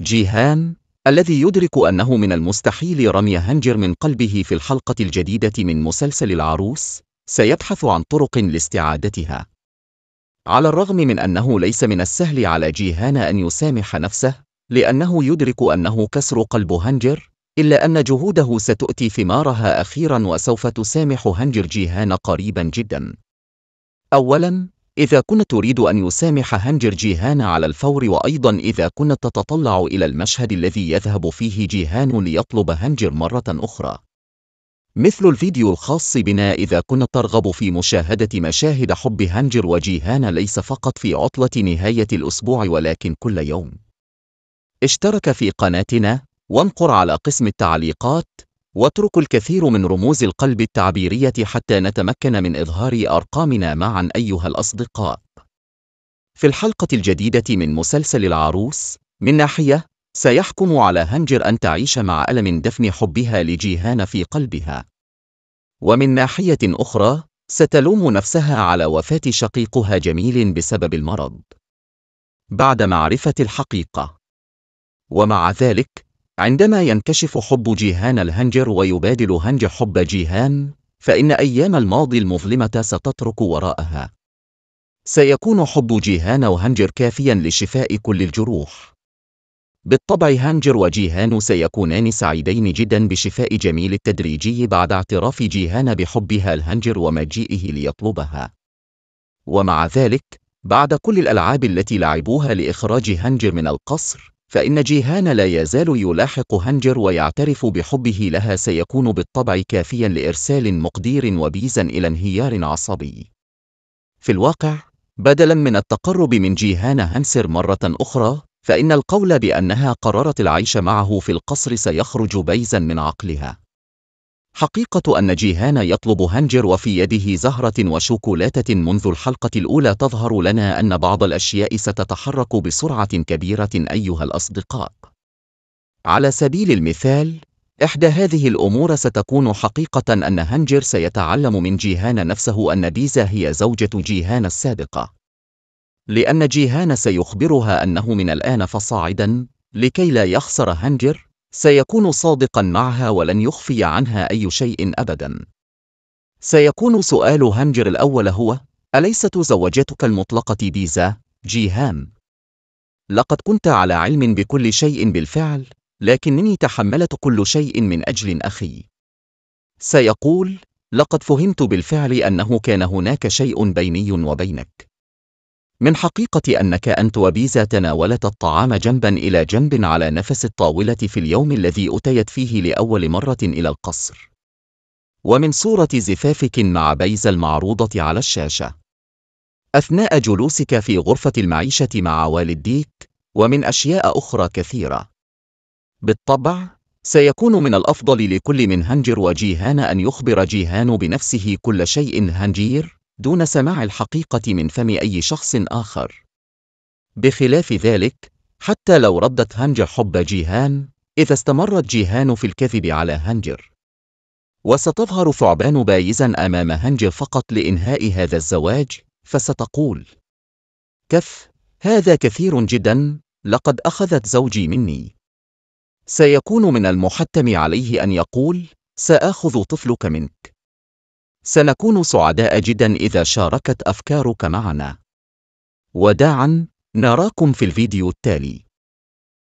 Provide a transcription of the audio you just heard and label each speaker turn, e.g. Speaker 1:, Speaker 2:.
Speaker 1: جيهان الذي يدرك أنه من المستحيل رمي هنجر من قلبه في الحلقة الجديدة من مسلسل العروس سيبحث عن طرق لاستعادتها على الرغم من أنه ليس من السهل على جيهان أن يسامح نفسه لأنه يدرك أنه كسر قلب هنجر إلا أن جهوده ستؤتي ثمارها أخيرا وسوف تسامح هنجر جيهان قريبا جدا أولا إذا كنت تريد أن يسامح هانجر جيهان على الفور وأيضا إذا كنت تتطلع إلى المشهد الذي يذهب فيه جيهان ليطلب هانجر مرة أخرى مثل الفيديو الخاص بنا إذا كنت ترغب في مشاهدة مشاهد حب هانجر وجيهان ليس فقط في عطلة نهاية الأسبوع ولكن كل يوم اشترك في قناتنا وانقر على قسم التعليقات واترك الكثير من رموز القلب التعبيرية حتى نتمكن من إظهار أرقامنا معا أيها الأصدقاء. في الحلقة الجديدة من مسلسل العروس، من ناحية، سيحكم على هنجر أن تعيش مع ألم دفن حبها لجيهان في قلبها. ومن ناحية أخرى، ستلوم نفسها على وفاة شقيقها جميل بسبب المرض. بعد معرفة الحقيقة. ومع ذلك، عندما ينكشف حب جيهان الهنجر ويبادل هنج حب جيهان فإن أيام الماضي المظلمة ستترك وراءها سيكون حب جيهان وهنجر كافيا لشفاء كل الجروح بالطبع هانجر وجيهان سيكونان سعيدين جدا بشفاء جميل التدريجي بعد اعتراف جيهان بحبها الهنجر ومجيئه ليطلبها ومع ذلك بعد كل الألعاب التي لعبوها لإخراج هانجر من القصر فإن جيهان لا يزال يلاحق هنجر ويعترف بحبه لها سيكون بالطبع كافيا لإرسال مقدير وبيزا إلى انهيار عصبي. في الواقع، بدلا من التقرب من جيهان هنسر مرة أخرى، فإن القول بأنها قررت العيش معه في القصر سيخرج بيزا من عقلها. حقيقة أن جيهان يطلب هنجر وفي يده زهرة وشوكولاتة منذ الحلقة الأولى تظهر لنا أن بعض الأشياء ستتحرك بسرعة كبيرة أيها الأصدقاء. على سبيل المثال، إحدى هذه الأمور ستكون حقيقة أن هنجر سيتعلم من جيهان نفسه أن بيزا هي زوجة جيهان السابقة. لأن جيهان سيخبرها أنه من الآن فصاعدا، لكي لا يخسر هنجر، سيكون صادقا معها ولن يخفي عنها أي شيء أبدا سيكون سؤال هانجر الأول هو أليست زوجتك المطلقة ديزا جيهام؟ لقد كنت على علم بكل شيء بالفعل لكنني تحملت كل شيء من أجل أخي سيقول لقد فهمت بالفعل أنه كان هناك شيء بيني وبينك من حقيقة أنك أنت وبيزا تناولت الطعام جنبا إلى جنب على نفس الطاولة في اليوم الذي أتيت فيه لأول مرة إلى القصر ومن صورة زفافك مع بيزا المعروضة على الشاشة أثناء جلوسك في غرفة المعيشة مع والديك ومن أشياء أخرى كثيرة بالطبع سيكون من الأفضل لكل من هنجر وجيهان أن يخبر جيهان بنفسه كل شيء هنجير دون سماع الحقيقة من فم أي شخص آخر. بخلاف ذلك، حتى لو ردت هنجر حب جيهان، إذا استمرت جيهان في الكذب على هنجر، وستظهر ثعبان بايزا أمام هنجر فقط لإنهاء هذا الزواج، فستقول: كف، هذا كثير جدا، لقد أخذت زوجي مني. سيكون من المحتم عليه أن يقول: سآخذ طفلك منك. سنكون سعداء جدا إذا شاركت أفكارك معنا وداعا نراكم في الفيديو التالي